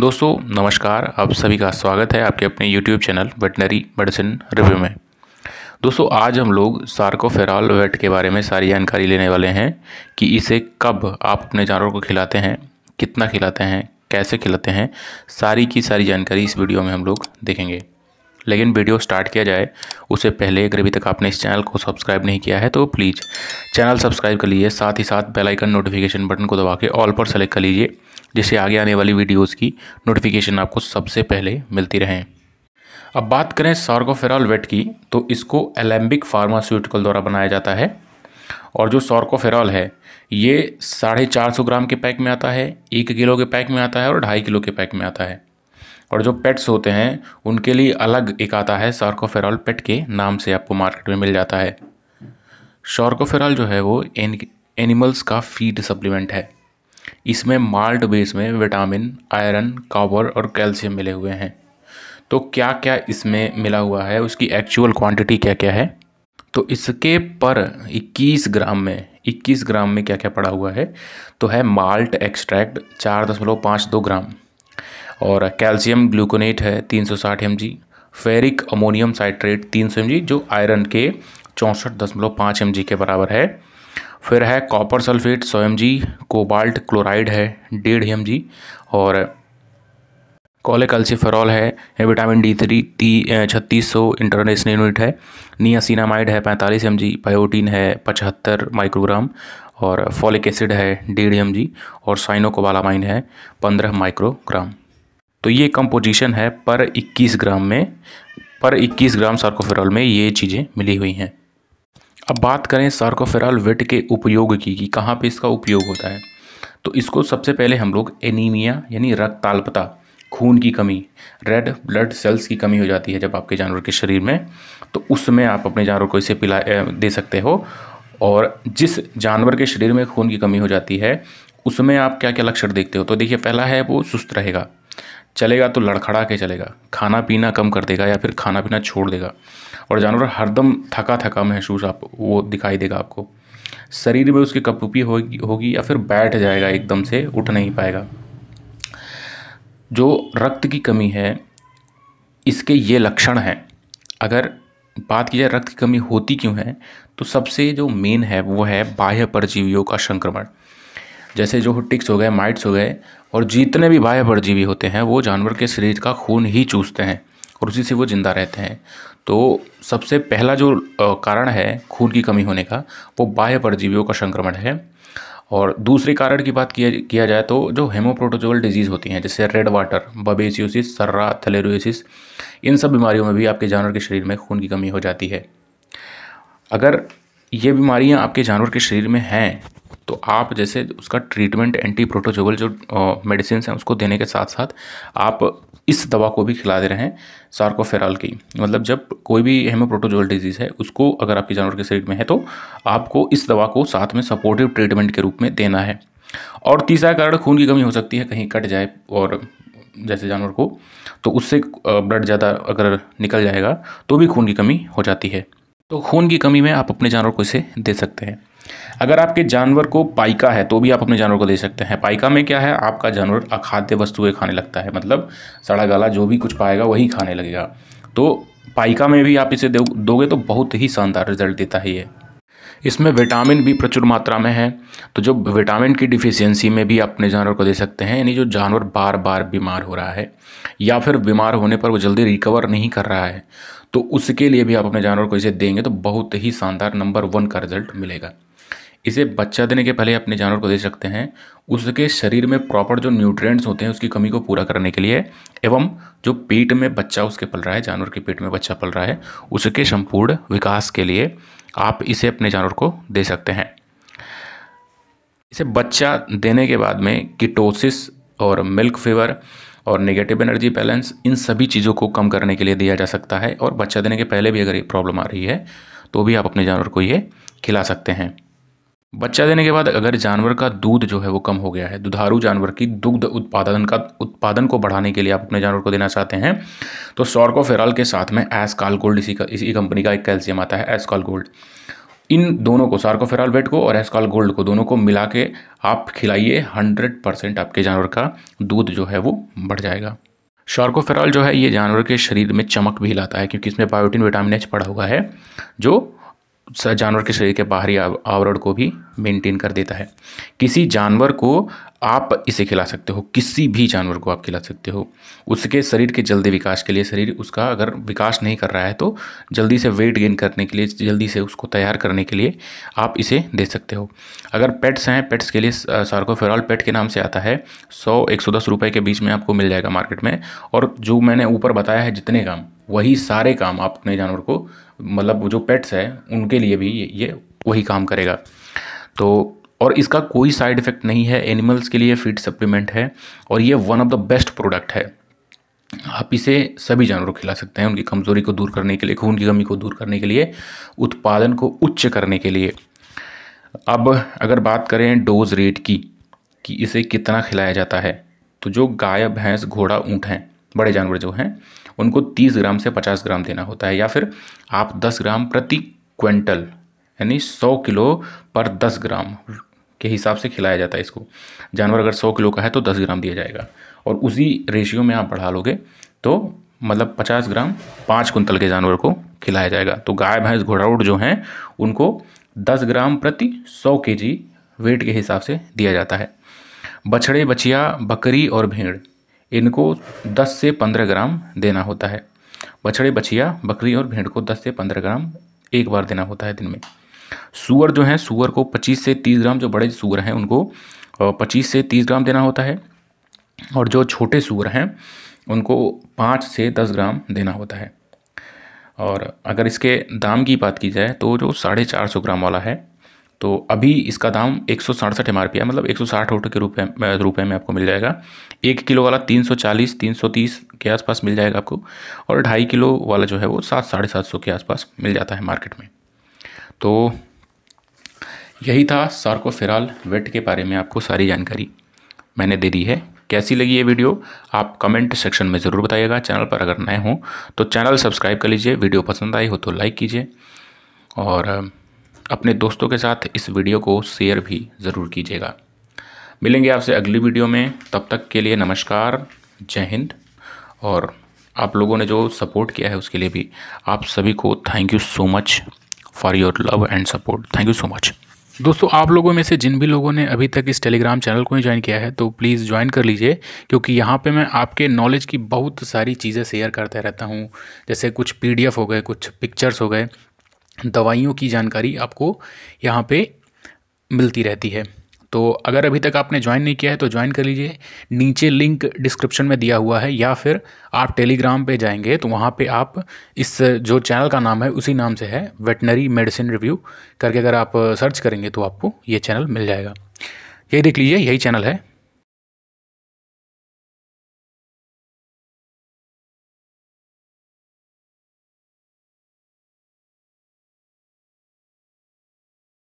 दोस्तों नमस्कार आप सभी का स्वागत है आपके अपने YouTube channel veterinary medicine review में दोस्तों आज हम लोग सार्कोफेराल वेट के बारे में सारी जानकारी लेने वाले हैं कि इसे कब आप अपने जानवरों को खिलाते हैं कितना खिलाते हैं कैसे खिलाते हैं सारी की सारी जानकारी इस वीडियो में हम लोग देखेंगे लेकिन वीडियो स्टार्ट किया जाए उससे पहले अगर अभी तक आपने इस चैनल को सब्सक्राइब नहीं किया है तो प्लीज़ चैनल सब्सक्राइब कर लीजिए साथ ही साथ बेल आइकन नोटिफिकेशन बटन को दबा के ऑल पर सेलेक्ट कर लीजिए जिससे आगे आने वाली वीडियोज़ की नोटिफिकेशन आपको सबसे पहले मिलती रहें अब बात करें सॉर्कोफेरॉल वेट की तो इसको एलेम्बिक फार्मास्यूटिकल द्वारा बनाया जाता है और जो सॉर्कोफेरॉल है ये साढ़े चार सौ ग्राम के पैक में आता है एक किलो के पैक में आता है और ढाई किलो के पैक में आता है और जो पेट्स होते हैं उनके लिए अलग एक आता है सॉर्कोफेरॉल पेट के नाम से आपको मार्केट में मिल जाता है शॉर्कोफेरॉल जो है वो एन, एनिमल्स का फीड सप्लीमेंट है इसमें माल्ट बेस में विटामिन आयरन कॉपर और कैल्शियम मिले हुए हैं तो क्या क्या इसमें मिला हुआ है उसकी एक्चुअल क्वांटिटी क्या क्या है तो इसके पर 21 ग्राम में 21 ग्राम में क्या क्या पड़ा हुआ है तो है माल्ट एक्सट्रैक्ट चार दशमलव पाँच दो ग्राम और कैल्शियम ग्लूकोनेट है तीन सौ साठ M G ferric ammonium citrate तीन सौ एम जी जो आयरन के चौंसठ दशमलव पाँच एम जी के बराबर है फिर है कॉपर सल्फेट सौ एम जी कोबाल्ट क्लोराइड है डेढ़ एम जी और कॉलेकल्सीफेरॉल है विटामिन डी थ्री ती छत्तीस सौ इंटरनेशनल यूनिट है नियासिनामाइड है पैंतालीस एम जी बायोटीन है पचहत्तर माइक्रोग्राम और फॉलिक एसिड है डेढ़ एम जी और साइनोकोबालामाइन है पंद्रह माइक्रोग्राम तो ये कंपोजिशन है पर इक्कीस ग्राम में पर इक्कीस ग्राम सार्कोफेरॉल में ये चीज़ें मिली हुई हैं अब बात करें सार्कोफेराल वेट के उपयोग की कि कहाँ पे इसका उपयोग होता है तो इसको सबसे पहले हम लोग एनीमिया यानी रक्ताल्पता खून की कमी रेड ब्लड सेल्स की कमी हो जाती है जब आपके जानवर के शरीर में तो उसमें आप अपने जानवर को इसे पिला दे सकते हो और जिस जानवर के शरीर में खून की कमी हो जाती है उसमें आप क्या क्या लक्षण देखते हो तो देखिए पहला है वो सुस्त रहेगा चलेगा तो लड़खड़ा के चलेगा खाना पीना कम कर देगा या फिर खाना पीना छोड़ देगा और जानवर हरदम थका थका महसूस आप वो दिखाई देगा आपको शरीर में उसकी कपूपी होगी होगी या फिर बैठ जाएगा एकदम से उठ नहीं पाएगा जो रक्त की कमी है इसके ये लक्षण हैं अगर बात की जाए रक्त की कमी होती क्यों है तो सबसे जो मेन है वो है बाह्य परजीवियों का संक्रमण जैसे जो टिक्स हो गए माइट्स हो गए और जितने भी बाह्य परजीवी होते हैं वो जानवर के शरीर का खून ही चूसते हैं और उसी से वो ज़िंदा रहते हैं तो सबसे पहला जो कारण है खून की कमी होने का वो बाह्य परजीवियों का संक्रमण है और दूसरे कारण की बात किया किया जाए तो जो हेमोप्रोटोजोल डिजीज़ होती हैं जैसे रेड वाटर बबेसियोसिस सर्रा थलेरोसिस इन सब बीमारियों में भी आपके जानवर के शरीर में खून की कमी हो जाती है अगर ये बीमारियाँ आपके जानवर के शरीर में हैं तो आप जैसे उसका ट्रीटमेंट एंटी प्रोटोजोबल जो मेडिसिन हैं उसको देने के साथ साथ आप इस दवा को भी खिला दे रहे हैं सार्कोफेराल की मतलब जब कोई भी हेमोप्रोटोजोल डिजीज़ है उसको अगर आपके जानवर के शरीर में है तो आपको इस दवा को साथ में सपोर्टिव ट्रीटमेंट के रूप में देना है और तीसरा कारण खून की कमी हो सकती है कहीं कट जाए और जैसे जानवर को तो उससे ब्लड ज़्यादा अगर निकल जाएगा तो भी खून की कमी हो जाती है तो खून की कमी में आप अपने जानवर को इसे दे सकते हैं अगर आपके जानवर को पाइका है तो भी आप अपने जानवर को दे सकते हैं पाइका में क्या है आपका जानवर अखाद्य वस्तुएं खाने लगता है मतलब सड़ा गला जो भी कुछ पाएगा वही खाने लगेगा तो पाइका में भी आप इसे दोगे तो बहुत ही शानदार रिजल्ट देता है ये इसमें विटामिन भी प्रचुर मात्रा में है तो जो विटामिन की डिफिशियंसी में भी अपने जानवर को दे सकते हैं यानी जो जानवर बार बार बीमार हो रहा है या फिर बीमार होने पर वो जल्दी रिकवर नहीं कर रहा है तो उसके लिए भी आप अपने जानवर को इसे देंगे तो बहुत ही शानदार नंबर वन का रिजल्ट मिलेगा इसे बच्चा देने के पहले अपने जानवर को दे सकते हैं उसके शरीर में प्रॉपर जो न्यूट्रिएंट्स होते हैं उसकी कमी को पूरा करने के लिए एवं जो पेट में बच्चा उसके पल रहा है जानवर के पेट में बच्चा पल रहा है उसके संपूर्ण विकास के लिए आप इसे अपने जानवर को दे सकते हैं इसे बच्चा देने के बाद में किटोसिस और मिल्क फीवर और नेगेटिव एनर्जी बैलेंस इन सभी चीज़ों को कम करने के लिए दिया जा सकता है और बच्चा देने के पहले भी अगर ये प्रॉब्लम आ रही है तो भी आप अपने जानवर को ये खिला सकते हैं बच्चा देने के बाद अगर जानवर का दूध जो है वो कम हो गया है दुधारू जानवर की दुग्ध उत्पादन का उत्पादन को बढ़ाने के लिए आप अपने जानवर को देना चाहते हैं तो सॉर्कोफेराल के साथ में एस गोल्ड इसी का इसी कंपनी का एक कैल्शियम आता है एस गोल्ड इन दोनों को सार्कोफेरॉल वेट को और एस्काल गोल्ड को दोनों को मिला के आप खिलाइए हंड्रेड परसेंट आपके जानवर का दूध जो है वो बढ़ जाएगा शार्कोफेरॉल जो है ये जानवर के शरीर में चमक भी लाता है क्योंकि इसमें बायोटिन विटामिन एच पड़ा हुआ है जो जानवर के शरीर के बाहरी आवरण को भी मेंटेन कर देता है किसी जानवर को आप इसे खिला सकते हो किसी भी जानवर को आप खिला सकते हो उसके शरीर के जल्दी विकास के लिए शरीर उसका अगर विकास नहीं कर रहा है तो जल्दी से वेट गेन करने के लिए जल्दी से उसको तैयार करने के लिए आप इसे दे सकते हो अगर पेट्स हैं पेट्स के लिए सार्कोफेरॉल पेट के नाम से आता है सौ एक सौ दस रुपये के बीच में आपको मिल जाएगा मार्केट में और जो मैंने ऊपर बताया है जितने काम वही सारे काम आप अपने जानवर को मतलब जो पेट्स है उनके लिए भी ये वही काम करेगा तो और इसका कोई साइड इफ़ेक्ट नहीं है एनिमल्स के लिए फीड सप्लीमेंट है और ये one of the best product है आप इसे सभी जानवरों को खिला सकते हैं उनकी कमज़ोरी को दूर करने के लिए खून की कमी को दूर करने के लिए उत्पादन को उच्च करने के लिए अब अगर बात करें डोज रेट की कि इसे कितना खिलाया जाता है तो जो गाय भैंस घोड़ा ऊँट हैं बड़े जानवर जो हैं उनको 30 ग्राम से 50 ग्राम देना होता है या फिर आप 10 ग्राम प्रति क्विंटल यानी 100 किलो पर 10 ग्राम के हिसाब से खिलाया जाता है इसको जानवर अगर 100 किलो का है तो 10 ग्राम दिया जाएगा और उसी रेशियो में आप बढ़ा लोगे तो मतलब 50 ग्राम पाँच कुंतल के जानवर को खिलाया जाएगा तो गाय भैंस घोड़ाउट जो हैं उनको दस ग्राम प्रति सौ के वेट के हिसाब से दिया जाता है बछड़े बछिया बकरी और भेड़ इनको 10 से 15 ग्राम देना होता है बछड़े बछिया बकरी और भेड़ को 10 से 15 ग्राम एक बार देना होता है दिन में सुअर जो है सुअर को 25 से 30 ग्राम जो बड़े सुअर हैं उनको 25 से 30 ग्राम देना होता है और जो छोटे सुअर हैं उनको पाँच से दस ग्राम देना होता है और अगर इसके दाम की बात की जाए तो जो साढ़े चार सौ ग्राम वाला है तो अभी इसका दाम एक सौ सड़सठ एम आर पी है मतलब एक सौ साठ के रुपये रुपये में आपको मिल जाएगा एक किलो वाला तीन सौ चालीस तीन सौ तीस के आसपास मिल जाएगा आपको और ढाई किलो वाला जो है वो सात साढ़े सात सौ के आसपास मिल जाता है मार्केट में तो यही था सार्कोफेराल वेट के बारे में आपको सारी जानकारी मैंने दे दी है कैसी लगी ये वीडियो आप कमेंट सेक्शन में ज़रूर बताइएगा चैनल पर अगर नए हों तो चैनल सब्सक्राइब कर लीजिए वीडियो पसंद आई हो तो लाइक कीजिए और अपने दोस्तों के साथ इस वीडियो को शेयर भी ज़रूर कीजिएगा मिलेंगे आपसे अगली वीडियो में तब तक के लिए नमस्कार जय हिंद और आप लोगों ने जो सपोर्ट किया है उसके लिए भी आप सभी को thank you so much for your love and support thank you so much दोस्तों आप लोगों में से जिन भी लोगों ने अभी तक इस टेलीग्राम चैनल को ही ज्वाइन किया है तो प्लीज़ ज्वाइन कर लीजिए क्योंकि यहाँ पे मैं आपके नॉलेज की बहुत सारी चीज़ें शेयर करता रहता हूँ जैसे कुछ पीडीएफ हो गए कुछ पिक्चर्स हो गए दवाइयों की जानकारी आपको यहाँ पे मिलती रहती है तो अगर अभी तक आपने ज्वाइन नहीं किया है तो ज्वाइन कर लीजिए नीचे लिंक डिस्क्रिप्शन में दिया हुआ है या फिर आप टेलीग्राम पे जाएंगे तो वहाँ पे आप इस जो चैनल का नाम है उसी नाम से है वेटनरी मेडिसिन रिव्यू करके अगर आप सर्च करेंगे तो आपको ये चैनल मिल जाएगा यही देख लीजिए यही चैनल है